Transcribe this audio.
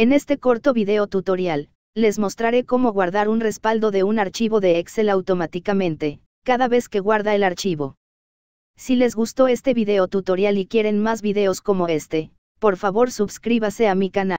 En este corto video tutorial, les mostraré cómo guardar un respaldo de un archivo de Excel automáticamente, cada vez que guarda el archivo. Si les gustó este video tutorial y quieren más videos como este, por favor suscríbase a mi canal.